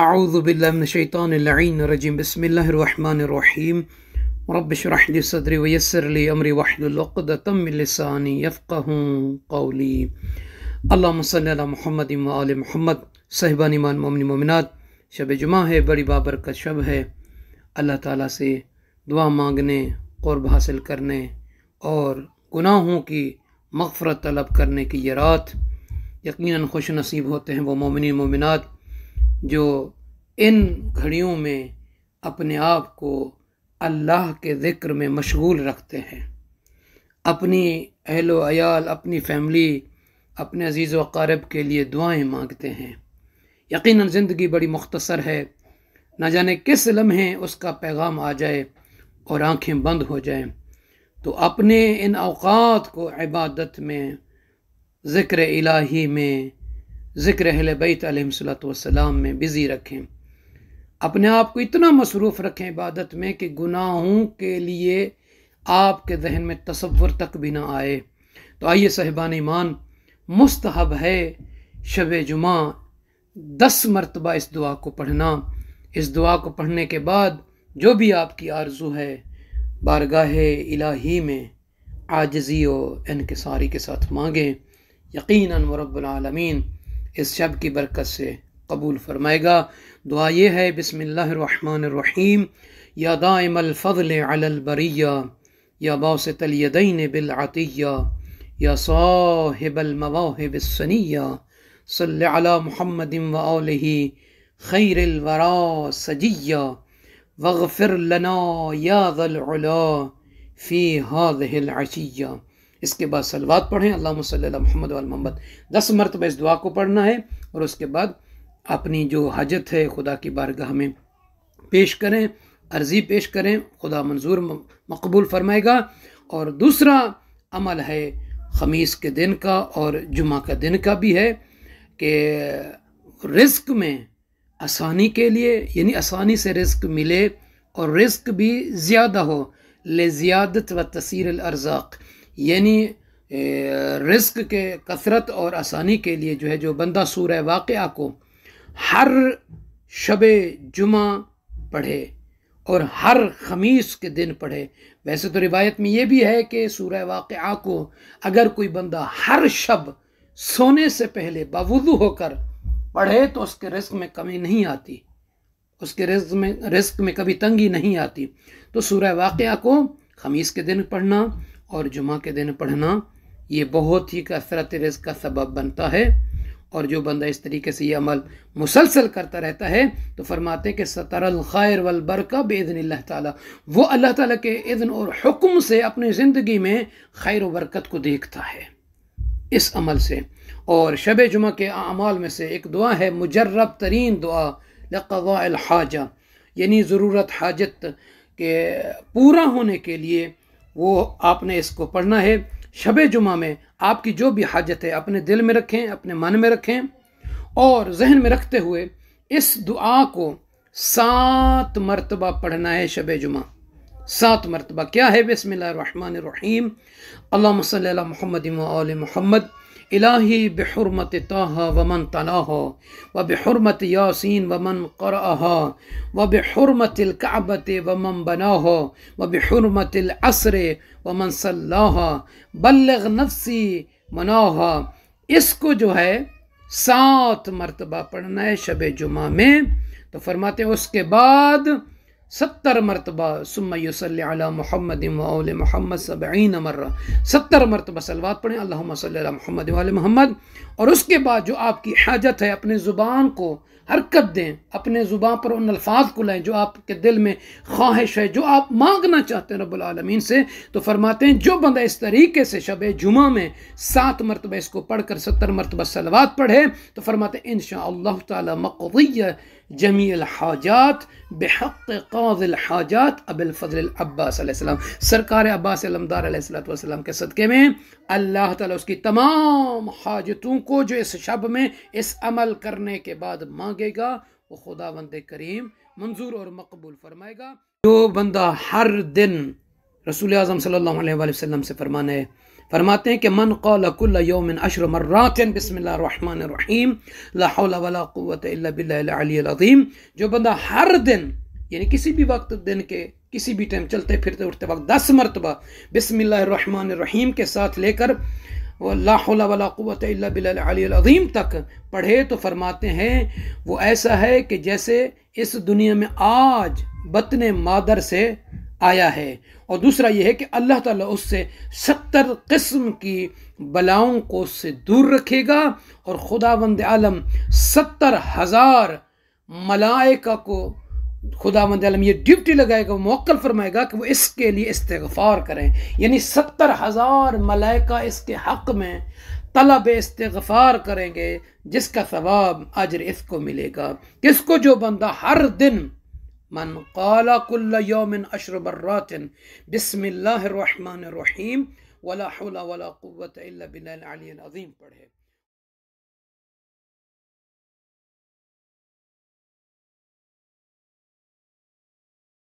اعوذ باللہ من اللعین الرجیم بسم اللہ الرحمن الرحیم رب شرح لی صدری ویسر لی امری وحد واحد تم لسانی یفقہ قولی صلی اللہ محمد و آل محمد صحبان امان مومن مومنات شب جمعہ ہے بڑی بابر کا شب ہے اللہ تعالیٰ سے دعا مانگنے قرب حاصل کرنے اور گناہوں کی مغفرت طلب کرنے کی یہ رات یقیناً خوش نصیب ہوتے ہیں وہ مومنین مومنات جو ان گھڑیوں میں اپنے آپ کو اللہ کے ذکر میں مشغول رکھتے ہیں اپنی اہل و عیال اپنی فیملی اپنے عزیز و قارب کے لیے دعائیں مانگتے ہیں یقیناً زندگی بڑی مختصر ہے نہ جانے کس لمحے اس کا پیغام آ جائے اور آنکھیں بند ہو جائیں تو اپنے ان اوقات کو عبادت میں ذکر الہی میں ذکر اہل بیت علیہ السلام میں بزی رکھیں اپنے آپ کو اتنا مصروف رکھیں عبادت میں کہ گناہوں کے لیے آپ کے ذہن میں تصور تک بھی نہ آئے تو آئیے صحبان ایمان مستحب ہے شب جمع دس مرتبہ اس دعا کو پڑھنا اس دعا کو پڑھنے کے بعد جو بھی آپ کی آرزو ہے بارگاہ الہی میں عاجزی و انکساری کے ساتھ مانگیں یقیناً رب العالمین اس شب کی برکت سے قبول فرمائے گا دعا یہ ہے بسم اللہ الرحمن الرحیم یا دائم الفضل علی البریہ یا الیدین بالعطیہ یا صاحب المواہب السنیہ بس علی محمد و آلہ خیر الورا سجیہ وغفر لنا یا ذا العلا فی هذه العشیہ اس کے بعد سلوات پڑھیں اللہ صلی اللہ محمد محمد دس مرتبہ اس دعا کو پڑھنا ہے اور اس کے بعد اپنی جو حاجت ہے خدا کی بارگاہ میں پیش کریں عرضی پیش کریں خدا منظور مقبول فرمائے گا اور دوسرا عمل ہے خمیس کے دن کا اور جمعہ کا دن کا بھی ہے کہ رزق میں آسانی کے لیے یعنی آسانی سے رزق ملے اور رزق بھی زیادہ ہو لے زیادت و تصیر الرزاق یعنی رزق کے کثرت اور آسانی کے لیے جو ہے جو بندہ سورہ واقعہ کو ہر شب جمعہ پڑھے اور ہر خمیس کے دن پڑھے ویسے تو روایت میں یہ بھی ہے کہ سورہ واقعہ کو اگر کوئی بندہ ہر شب سونے سے پہلے باوضو ہو کر پڑھے تو اس کے رزق میں کمی نہیں آتی اس کے رزق میں رزق میں کبھی تنگی نہیں آتی تو سورہ واقعہ کو خمیس کے دن پڑھنا اور جمعہ کے دن پڑھنا یہ بہت ہی کثرت رزق کا سبب بنتا ہے اور جو بندہ اس طریقے سے یہ عمل مسلسل کرتا رہتا ہے تو فرماتے ہیں کہ ستر الخیر والبرکہ بزن اللہ تعالیٰ وہ اللہ تعالیٰ کے اذن اور حکم سے اپنی زندگی میں خیر و برکت کو دیکھتا ہے اس عمل سے اور شب جمعہ کے اعمال میں سے ایک دعا ہے مجرب ترین دعا لقضاء الحاجہ یعنی ضرورت حاجت کے پورا ہونے کے لیے وہ آپ نے اس کو پڑھنا ہے شب جمعہ میں آپ کی جو بھی حاجت ہے اپنے دل میں رکھیں اپنے من میں رکھیں اور ذہن میں رکھتے ہوئے اس دعا کو سات مرتبہ پڑھنا ہے شب جمعہ سات مرتبہ کیا ہے بسم اللہ الرحمن الرحیم اللہ صلی اللہ محمد امول محمد الہی بحرمت طاہا ومن تلاہا و بحرمت یاسین ومن قرآہا و بحرمت القعبتِ ومن بناہا و بحرمت العصر ومن من بلغ نفسی مناہا اس کو جو ہے سات مرتبہ پڑھنا ہے شب جمعہ میں تو فرماتے ہیں اس کے بعد ستر مرتبہ سم علی محمد و اول محمد سبعین مرہ ستر مرتبہ سلوات پڑھیں اللہم اللہ علی محمد ول محمد اور اس کے بعد جو آپ کی حاجت ہے اپنے زبان کو حرکت دیں اپنے زبان پر ان الفاظ کو لائیں جو آپ کے دل میں خواہش ہے جو آپ مانگنا چاہتے ہیں رب العالمین سے تو فرماتے ہیں جو بندہ اس طریقے سے شب جمعہ میں سات مرتبہ اس کو پڑھ کر ستر مرتبہ سلوات پڑھے تو فرماتے ہیں انشاءاللہ تعالی مقضیہ جمی الحاجات بحق قاض الحاجات اب الفضل العباس علیہ السلام سرکار عباس علیہ السلام کے صدقے میں اللہ تعالیٰ اس کی تمام حاجتوں کو جو اس شب میں اس عمل کرنے کے بعد مانگے گا وہ خدا بند کریم منظور اور مقبول فرمائے گا جو بندہ ہر دن رسول اعظم صلی اللہ علیہ وآلہ وسلم سے فرمانے فرماتے ہیں کہ من قول کل یوم عشر مرات بسم اللہ الرحمن الرحیم لا حول ولا قوت الا باللہ العلی العظیم جو بندہ ہر دن یعنی کسی بھی وقت دن کے کسی بھی ٹائم چلتے پھرتے اٹھتے وقت دس مرتبہ بسم اللہ الرحمن الرحیم کے ساتھ لے کر لا حول ولا قوت الا باللہ العلی العظیم تک پڑھے تو فرماتے ہیں وہ ایسا ہے کہ جیسے اس دنیا میں آج بطن مادر سے آیا ہے اور دوسرا یہ ہے کہ اللہ تعالیٰ اس سے ستر قسم کی بلاؤں کو اس سے دور رکھے گا اور خدا بند عالم ستر ہزار ملائکہ کو خدا مند عالم یہ ڈیوٹی لگائے گا موقع فرمائے گا کہ وہ اس کے لیے استغفار کریں یعنی ستر ہزار ملائکہ اس کے حق میں طلب استغفار کریں گے جس کا ثواب اجر اس کو ملے گا کس کو جو بندہ ہر دن من قال کل يوم عشر برات بسم اللہ رحمٰن الرحیم حول ولا ولاقت اللہ بل علیہ العظیم پڑھے